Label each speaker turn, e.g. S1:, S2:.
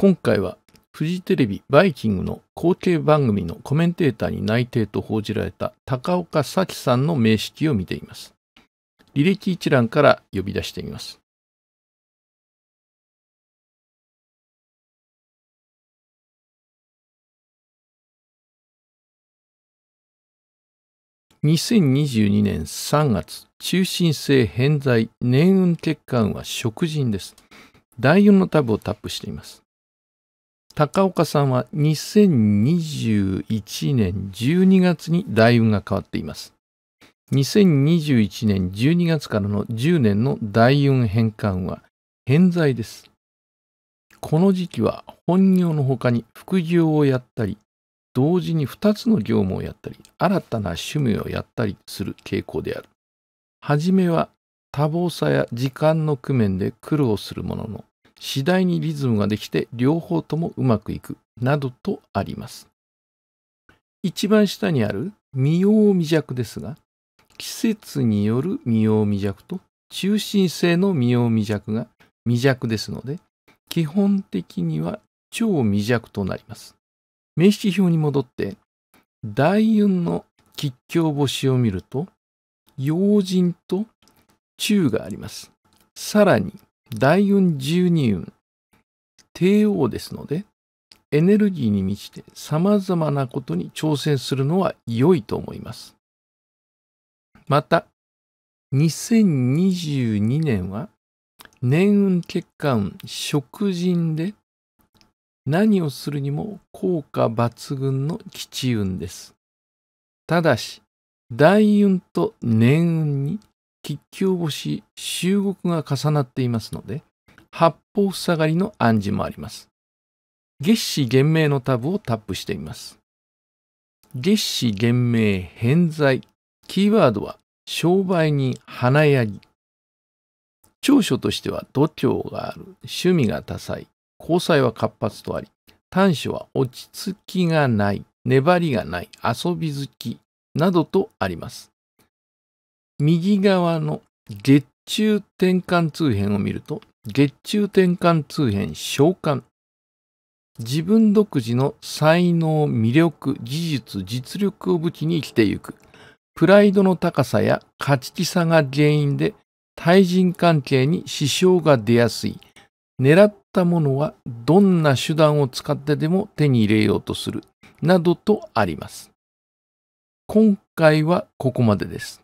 S1: 今回はフジテレビバイキングの後継番組のコメンテーターに内定と報じられた高岡早紀さんの名式を見ています。履歴一覧から呼び出してみます。2022年3月、中心性偏在、年運血管は食人です。第4のタブをタップしています。高岡さんは2021年12月に大運が変わっています。2021年12月からの10年の大運変換は偏在です。この時期は本業の他に副業をやったり、同時に2つの業務をやったり、新たな趣味をやったりする傾向である。はじめは多忙さや時間の工面で苦労するものの、次第にリズムができて両方ともうまくいくなどとあります。一番下にある未用未弱ですが、季節による未用未弱と中心性の未用未弱が未弱ですので、基本的には超未弱となります。名詞表に戻って、大運の吉凶星を見ると、用心と中があります。さらに、大運十二運、帝王ですので、エネルギーに満ちて様々なことに挑戦するのは良いと思います。また、2022年は、年運欠陥、食人で、何をするにも効果抜群の吉運です。ただし、大運と年運に吉凶星、周国が重なっていますので、八方塞がりの暗示もあります。月子元明のタブをタップしてみます。月子元明偏在。キーワードは商売に華やぎ。長所としては度胸がある、趣味が多彩、交際は活発とあり、短所は落ち着きがない、粘りがない、遊び好きなどとあります。右側の月中転換通変を見ると、月中転換通変召喚。自分独自の才能、魅力、技術、実力を武器に生きていく。プライドの高さや勝ち気さが原因で対人関係に支障が出やすい。狙ったものはどんな手段を使ってでも手に入れようとする。などとあります。今回はここまでです。